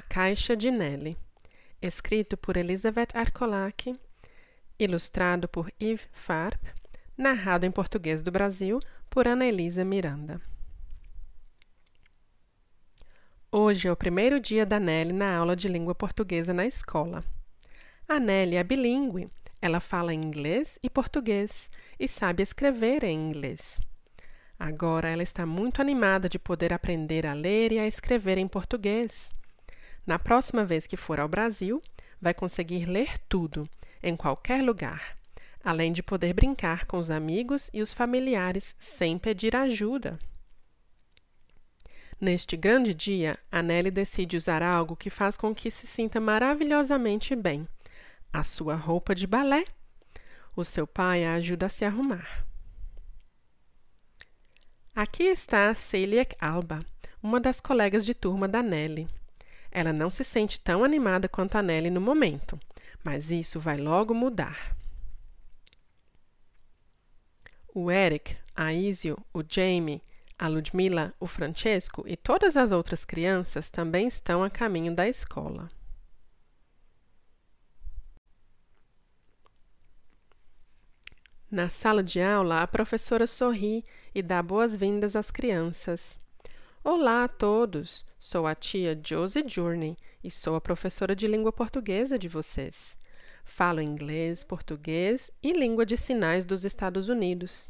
A Caixa de Nelly, escrito por Elizabeth Arcolac, ilustrado por Yves Farp, narrado em português do Brasil por Ana Elisa Miranda. Hoje é o primeiro dia da Nelly na aula de língua portuguesa na escola. A Nelly é bilíngue, ela fala inglês e português e sabe escrever em inglês. Agora ela está muito animada de poder aprender a ler e a escrever em português. Na próxima vez que for ao Brasil, vai conseguir ler tudo, em qualquer lugar, além de poder brincar com os amigos e os familiares sem pedir ajuda. Neste grande dia, a Nelly decide usar algo que faz com que se sinta maravilhosamente bem: a sua roupa de balé. O seu pai a ajuda a se arrumar. Aqui está Celia Alba, uma das colegas de turma da Nelly. Ela não se sente tão animada quanto a Nelly no momento, mas isso vai logo mudar. O Eric, a Isio, o Jamie, a Ludmila, o Francesco e todas as outras crianças também estão a caminho da escola. Na sala de aula, a professora sorri e dá boas-vindas às crianças. Olá a todos! Sou a tia Josie Journey e sou a professora de língua portuguesa de vocês. Falo inglês, português e língua de sinais dos Estados Unidos.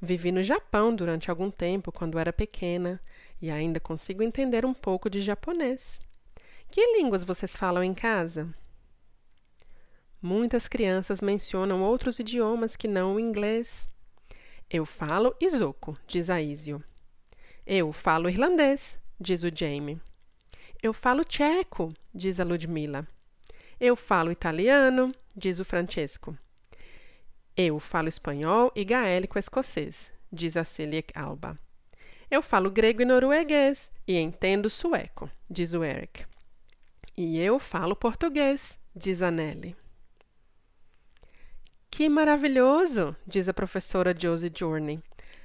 Vivi no Japão durante algum tempo quando era pequena e ainda consigo entender um pouco de japonês. Que línguas vocês falam em casa? Muitas crianças mencionam outros idiomas que não o inglês. Eu falo isoco, diz Aísio. Eu falo irlandês, diz o Jamie. Eu falo tcheco, diz a Ludmila. Eu falo italiano, diz o Francesco. Eu falo espanhol e gaélico escocês, diz a Celia Alba. Eu falo grego e norueguês e entendo sueco, diz o Eric. E eu falo português, diz a Nelly. Que maravilhoso, diz a professora Josie Journey.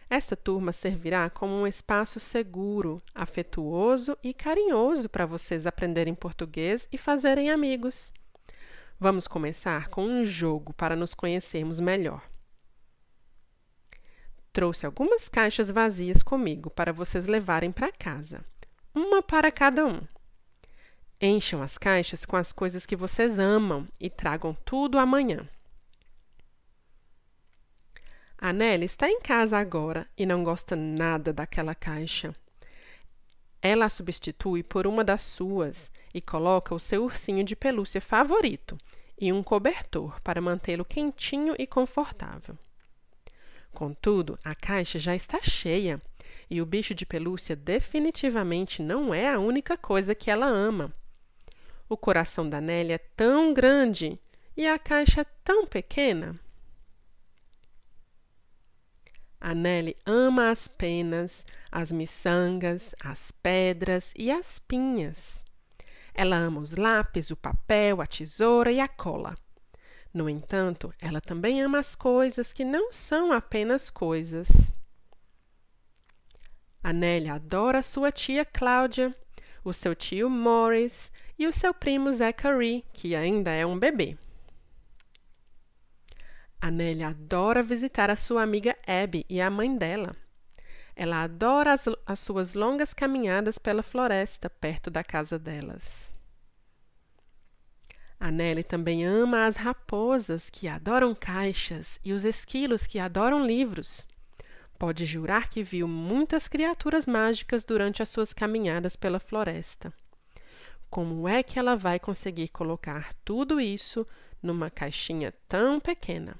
Esta turma servirá como um espaço seguro, afetuoso e carinhoso para vocês aprenderem português e fazerem amigos. Vamos começar com um jogo para nos conhecermos melhor. Trouxe algumas caixas vazias comigo para vocês levarem para casa, uma para cada um. Encham as caixas com as coisas que vocês amam e tragam tudo amanhã. A Nelly está em casa agora e não gosta nada daquela caixa. Ela a substitui por uma das suas e coloca o seu ursinho de pelúcia favorito e um cobertor para mantê-lo quentinho e confortável. Contudo, a caixa já está cheia e o bicho de pelúcia definitivamente não é a única coisa que ela ama. O coração da Nelly é tão grande e a caixa é tão pequena. A Nelly ama as penas, as miçangas, as pedras e as pinhas. Ela ama os lápis, o papel, a tesoura e a cola. No entanto, ela também ama as coisas que não são apenas coisas. A Nelly adora sua tia Cláudia, o seu tio Morris e o seu primo Zachary, que ainda é um bebê. A Nelly adora visitar a sua amiga Abby e a mãe dela. Ela adora as, as suas longas caminhadas pela floresta perto da casa delas. A Nelly também ama as raposas que adoram caixas e os esquilos que adoram livros. Pode jurar que viu muitas criaturas mágicas durante as suas caminhadas pela floresta. Como é que ela vai conseguir colocar tudo isso numa caixinha tão pequena?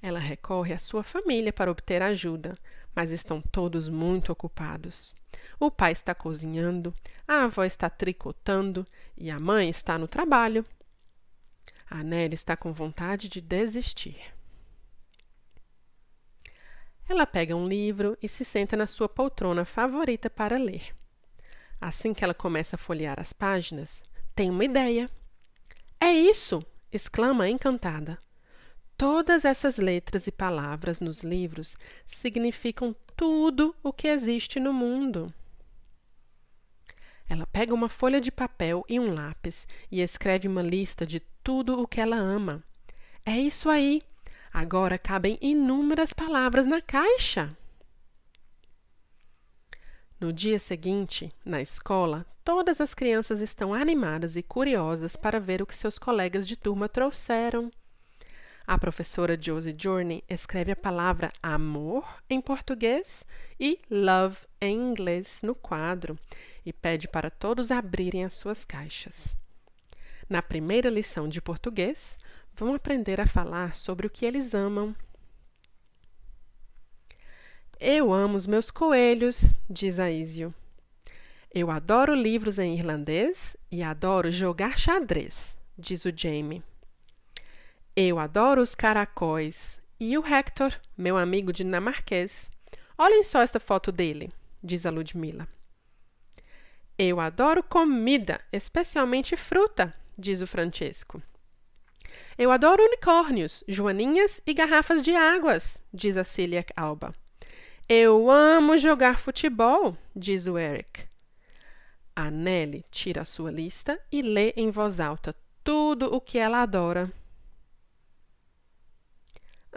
Ela recorre à sua família para obter ajuda, mas estão todos muito ocupados. O pai está cozinhando, a avó está tricotando e a mãe está no trabalho. A Nelly está com vontade de desistir. Ela pega um livro e se senta na sua poltrona favorita para ler. Assim que ela começa a folhear as páginas, tem uma ideia. É isso! exclama encantada. Todas essas letras e palavras nos livros significam tudo o que existe no mundo. Ela pega uma folha de papel e um lápis e escreve uma lista de tudo o que ela ama. É isso aí! Agora cabem inúmeras palavras na caixa! No dia seguinte, na escola, todas as crianças estão animadas e curiosas para ver o que seus colegas de turma trouxeram. A professora Josie Journey escreve a palavra amor em português e love em inglês no quadro e pede para todos abrirem as suas caixas. Na primeira lição de português, vão aprender a falar sobre o que eles amam. Eu amo os meus coelhos, diz Aísio. Eu adoro livros em irlandês e adoro jogar xadrez, diz o Jamie. Eu adoro os caracóis. E o Hector, meu amigo dinamarquês. Olhem só esta foto dele, diz a Ludmilla. Eu adoro comida, especialmente fruta, diz o Francesco. Eu adoro unicórnios, joaninhas e garrafas de águas, diz a Celia Alba. Eu amo jogar futebol, diz o Eric. A Nelly tira a sua lista e lê em voz alta tudo o que ela adora.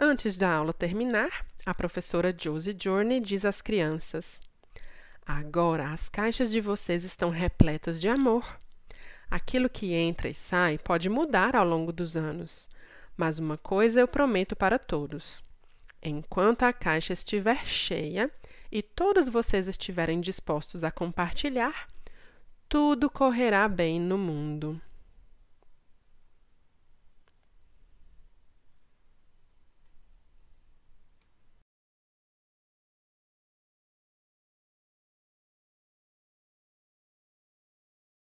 Antes da aula terminar, a professora Josie Journey diz às crianças: Agora as caixas de vocês estão repletas de amor. Aquilo que entra e sai pode mudar ao longo dos anos, mas uma coisa eu prometo para todos: enquanto a caixa estiver cheia e todos vocês estiverem dispostos a compartilhar, tudo correrá bem no mundo.